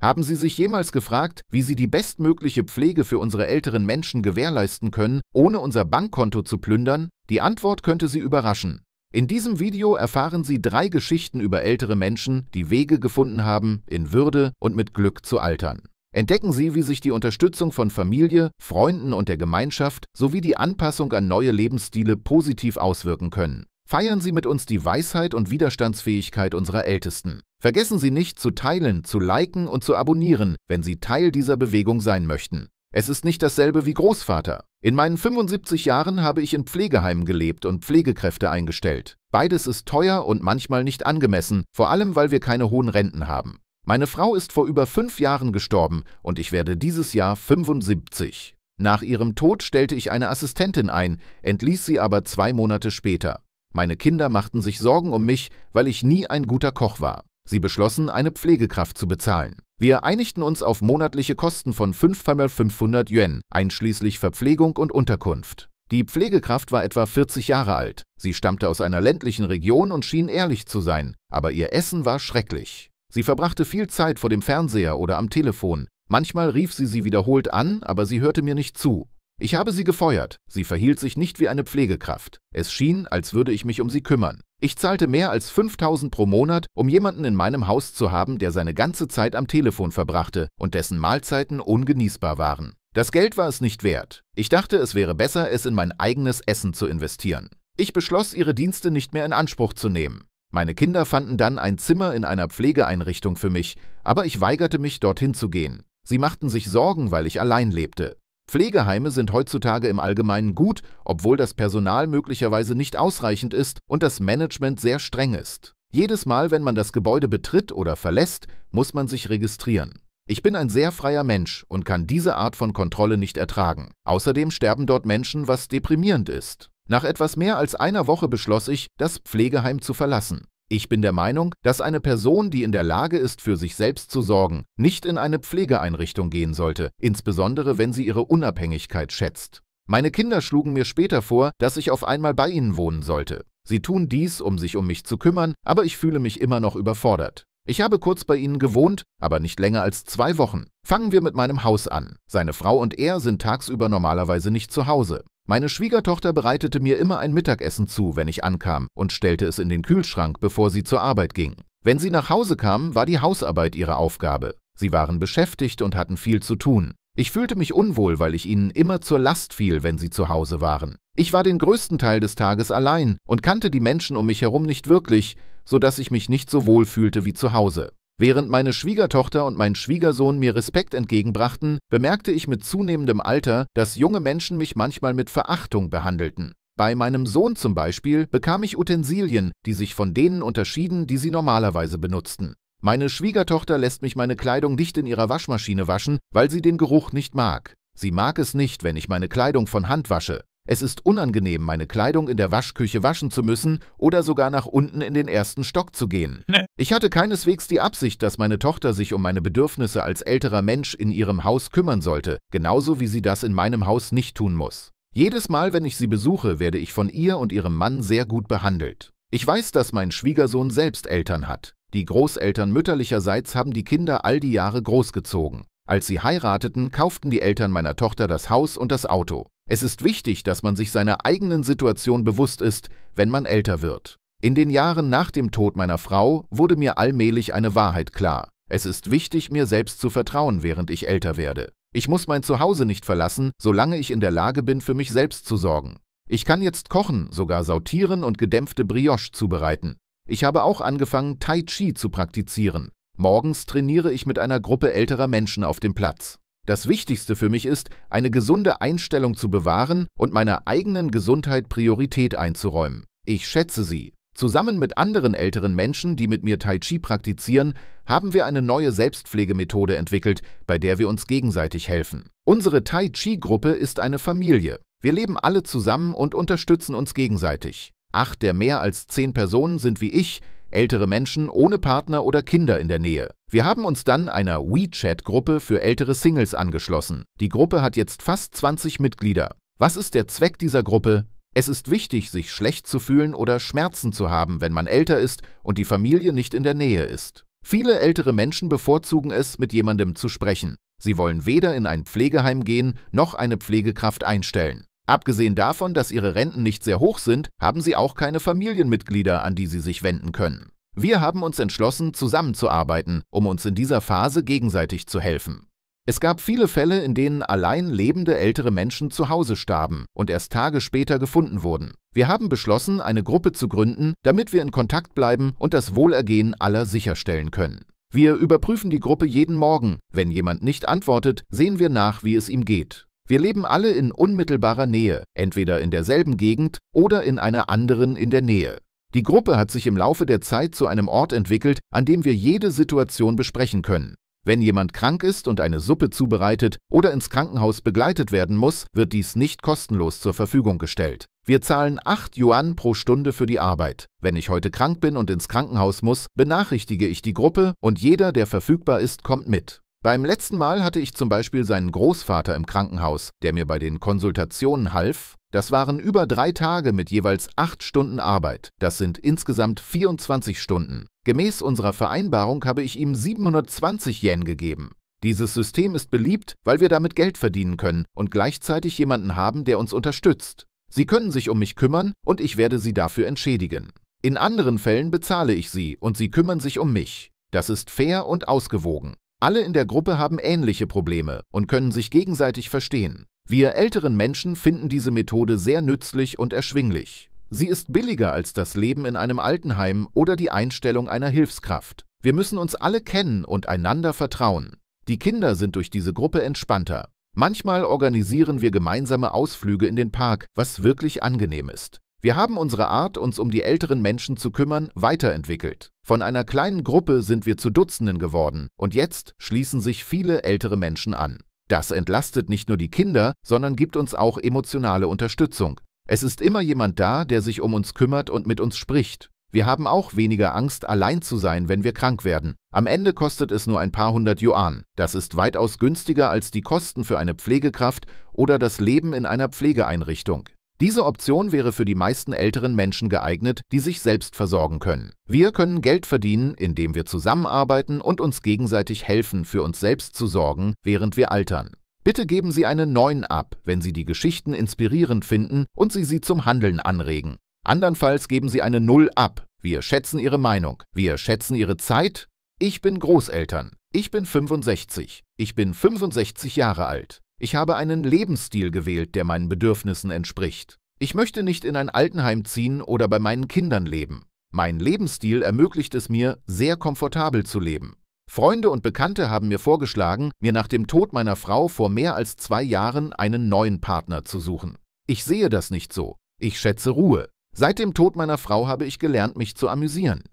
Haben Sie sich jemals gefragt, wie Sie die bestmögliche Pflege für unsere älteren Menschen gewährleisten können, ohne unser Bankkonto zu plündern? Die Antwort könnte Sie überraschen. In diesem Video erfahren Sie drei Geschichten über ältere Menschen, die Wege gefunden haben, in Würde und mit Glück zu altern. Entdecken Sie, wie sich die Unterstützung von Familie, Freunden und der Gemeinschaft sowie die Anpassung an neue Lebensstile positiv auswirken können. Feiern Sie mit uns die Weisheit und Widerstandsfähigkeit unserer Ältesten. Vergessen Sie nicht zu teilen, zu liken und zu abonnieren, wenn Sie Teil dieser Bewegung sein möchten. Es ist nicht dasselbe wie Großvater. In meinen 75 Jahren habe ich in Pflegeheimen gelebt und Pflegekräfte eingestellt. Beides ist teuer und manchmal nicht angemessen, vor allem weil wir keine hohen Renten haben. Meine Frau ist vor über fünf Jahren gestorben und ich werde dieses Jahr 75. Nach ihrem Tod stellte ich eine Assistentin ein, entließ sie aber zwei Monate später. Meine Kinder machten sich Sorgen um mich, weil ich nie ein guter Koch war. Sie beschlossen, eine Pflegekraft zu bezahlen. Wir einigten uns auf monatliche Kosten von 5 500 Yuan, einschließlich Verpflegung und Unterkunft. Die Pflegekraft war etwa 40 Jahre alt. Sie stammte aus einer ländlichen Region und schien ehrlich zu sein, aber ihr Essen war schrecklich. Sie verbrachte viel Zeit vor dem Fernseher oder am Telefon. Manchmal rief sie sie wiederholt an, aber sie hörte mir nicht zu. Ich habe sie gefeuert. Sie verhielt sich nicht wie eine Pflegekraft. Es schien, als würde ich mich um sie kümmern. Ich zahlte mehr als 5000 pro Monat, um jemanden in meinem Haus zu haben, der seine ganze Zeit am Telefon verbrachte und dessen Mahlzeiten ungenießbar waren. Das Geld war es nicht wert. Ich dachte, es wäre besser, es in mein eigenes Essen zu investieren. Ich beschloss, ihre Dienste nicht mehr in Anspruch zu nehmen. Meine Kinder fanden dann ein Zimmer in einer Pflegeeinrichtung für mich, aber ich weigerte mich, dorthin zu gehen. Sie machten sich Sorgen, weil ich allein lebte. Pflegeheime sind heutzutage im Allgemeinen gut, obwohl das Personal möglicherweise nicht ausreichend ist und das Management sehr streng ist. Jedes Mal, wenn man das Gebäude betritt oder verlässt, muss man sich registrieren. Ich bin ein sehr freier Mensch und kann diese Art von Kontrolle nicht ertragen. Außerdem sterben dort Menschen, was deprimierend ist. Nach etwas mehr als einer Woche beschloss ich, das Pflegeheim zu verlassen. Ich bin der Meinung, dass eine Person, die in der Lage ist, für sich selbst zu sorgen, nicht in eine Pflegeeinrichtung gehen sollte, insbesondere wenn sie ihre Unabhängigkeit schätzt. Meine Kinder schlugen mir später vor, dass ich auf einmal bei ihnen wohnen sollte. Sie tun dies, um sich um mich zu kümmern, aber ich fühle mich immer noch überfordert. Ich habe kurz bei ihnen gewohnt, aber nicht länger als zwei Wochen. Fangen wir mit meinem Haus an. Seine Frau und er sind tagsüber normalerweise nicht zu Hause. Meine Schwiegertochter bereitete mir immer ein Mittagessen zu, wenn ich ankam, und stellte es in den Kühlschrank, bevor sie zur Arbeit ging. Wenn sie nach Hause kam, war die Hausarbeit ihre Aufgabe. Sie waren beschäftigt und hatten viel zu tun. Ich fühlte mich unwohl, weil ich ihnen immer zur Last fiel, wenn sie zu Hause waren. Ich war den größten Teil des Tages allein und kannte die Menschen um mich herum nicht wirklich, so dass ich mich nicht so wohl fühlte wie zu Hause. Während meine Schwiegertochter und mein Schwiegersohn mir Respekt entgegenbrachten, bemerkte ich mit zunehmendem Alter, dass junge Menschen mich manchmal mit Verachtung behandelten. Bei meinem Sohn zum Beispiel bekam ich Utensilien, die sich von denen unterschieden, die sie normalerweise benutzten. Meine Schwiegertochter lässt mich meine Kleidung nicht in ihrer Waschmaschine waschen, weil sie den Geruch nicht mag. Sie mag es nicht, wenn ich meine Kleidung von Hand wasche. Es ist unangenehm, meine Kleidung in der Waschküche waschen zu müssen oder sogar nach unten in den ersten Stock zu gehen. Ne. Ich hatte keineswegs die Absicht, dass meine Tochter sich um meine Bedürfnisse als älterer Mensch in ihrem Haus kümmern sollte, genauso wie sie das in meinem Haus nicht tun muss. Jedes Mal, wenn ich sie besuche, werde ich von ihr und ihrem Mann sehr gut behandelt. Ich weiß, dass mein Schwiegersohn selbst Eltern hat. Die Großeltern mütterlicherseits haben die Kinder all die Jahre großgezogen. Als sie heirateten, kauften die Eltern meiner Tochter das Haus und das Auto. Es ist wichtig, dass man sich seiner eigenen Situation bewusst ist, wenn man älter wird. In den Jahren nach dem Tod meiner Frau wurde mir allmählich eine Wahrheit klar. Es ist wichtig, mir selbst zu vertrauen, während ich älter werde. Ich muss mein Zuhause nicht verlassen, solange ich in der Lage bin, für mich selbst zu sorgen. Ich kann jetzt kochen, sogar sautieren und gedämpfte Brioche zubereiten. Ich habe auch angefangen, Tai Chi zu praktizieren. Morgens trainiere ich mit einer Gruppe älterer Menschen auf dem Platz. Das Wichtigste für mich ist, eine gesunde Einstellung zu bewahren und meiner eigenen Gesundheit Priorität einzuräumen. Ich schätze sie. Zusammen mit anderen älteren Menschen, die mit mir Tai Chi praktizieren, haben wir eine neue Selbstpflegemethode entwickelt, bei der wir uns gegenseitig helfen. Unsere Tai Chi-Gruppe ist eine Familie. Wir leben alle zusammen und unterstützen uns gegenseitig. Acht der mehr als zehn Personen sind wie ich ältere Menschen ohne Partner oder Kinder in der Nähe. Wir haben uns dann einer WeChat-Gruppe für ältere Singles angeschlossen. Die Gruppe hat jetzt fast 20 Mitglieder. Was ist der Zweck dieser Gruppe? Es ist wichtig, sich schlecht zu fühlen oder Schmerzen zu haben, wenn man älter ist und die Familie nicht in der Nähe ist. Viele ältere Menschen bevorzugen es, mit jemandem zu sprechen. Sie wollen weder in ein Pflegeheim gehen noch eine Pflegekraft einstellen. Abgesehen davon, dass ihre Renten nicht sehr hoch sind, haben sie auch keine Familienmitglieder, an die sie sich wenden können. Wir haben uns entschlossen, zusammenzuarbeiten, um uns in dieser Phase gegenseitig zu helfen. Es gab viele Fälle, in denen allein lebende ältere Menschen zu Hause starben und erst Tage später gefunden wurden. Wir haben beschlossen, eine Gruppe zu gründen, damit wir in Kontakt bleiben und das Wohlergehen aller sicherstellen können. Wir überprüfen die Gruppe jeden Morgen. Wenn jemand nicht antwortet, sehen wir nach, wie es ihm geht. Wir leben alle in unmittelbarer Nähe, entweder in derselben Gegend oder in einer anderen in der Nähe. Die Gruppe hat sich im Laufe der Zeit zu einem Ort entwickelt, an dem wir jede Situation besprechen können. Wenn jemand krank ist und eine Suppe zubereitet oder ins Krankenhaus begleitet werden muss, wird dies nicht kostenlos zur Verfügung gestellt. Wir zahlen 8 Yuan pro Stunde für die Arbeit. Wenn ich heute krank bin und ins Krankenhaus muss, benachrichtige ich die Gruppe und jeder, der verfügbar ist, kommt mit. Beim letzten Mal hatte ich zum Beispiel seinen Großvater im Krankenhaus, der mir bei den Konsultationen half. Das waren über drei Tage mit jeweils acht Stunden Arbeit. Das sind insgesamt 24 Stunden. Gemäß unserer Vereinbarung habe ich ihm 720 Yen gegeben. Dieses System ist beliebt, weil wir damit Geld verdienen können und gleichzeitig jemanden haben, der uns unterstützt. Sie können sich um mich kümmern und ich werde Sie dafür entschädigen. In anderen Fällen bezahle ich Sie und Sie kümmern sich um mich. Das ist fair und ausgewogen. Alle in der Gruppe haben ähnliche Probleme und können sich gegenseitig verstehen. Wir älteren Menschen finden diese Methode sehr nützlich und erschwinglich. Sie ist billiger als das Leben in einem Altenheim oder die Einstellung einer Hilfskraft. Wir müssen uns alle kennen und einander vertrauen. Die Kinder sind durch diese Gruppe entspannter. Manchmal organisieren wir gemeinsame Ausflüge in den Park, was wirklich angenehm ist. Wir haben unsere Art, uns um die älteren Menschen zu kümmern, weiterentwickelt. Von einer kleinen Gruppe sind wir zu Dutzenden geworden und jetzt schließen sich viele ältere Menschen an. Das entlastet nicht nur die Kinder, sondern gibt uns auch emotionale Unterstützung. Es ist immer jemand da, der sich um uns kümmert und mit uns spricht. Wir haben auch weniger Angst, allein zu sein, wenn wir krank werden. Am Ende kostet es nur ein paar hundert Yuan. Das ist weitaus günstiger als die Kosten für eine Pflegekraft oder das Leben in einer Pflegeeinrichtung. Diese Option wäre für die meisten älteren Menschen geeignet, die sich selbst versorgen können. Wir können Geld verdienen, indem wir zusammenarbeiten und uns gegenseitig helfen, für uns selbst zu sorgen, während wir altern. Bitte geben Sie eine 9 ab, wenn Sie die Geschichten inspirierend finden und Sie sie zum Handeln anregen. Andernfalls geben Sie eine 0 ab. Wir schätzen Ihre Meinung. Wir schätzen Ihre Zeit. Ich bin Großeltern. Ich bin 65. Ich bin 65 Jahre alt. Ich habe einen Lebensstil gewählt, der meinen Bedürfnissen entspricht. Ich möchte nicht in ein Altenheim ziehen oder bei meinen Kindern leben. Mein Lebensstil ermöglicht es mir, sehr komfortabel zu leben. Freunde und Bekannte haben mir vorgeschlagen, mir nach dem Tod meiner Frau vor mehr als zwei Jahren einen neuen Partner zu suchen. Ich sehe das nicht so. Ich schätze Ruhe. Seit dem Tod meiner Frau habe ich gelernt, mich zu amüsieren.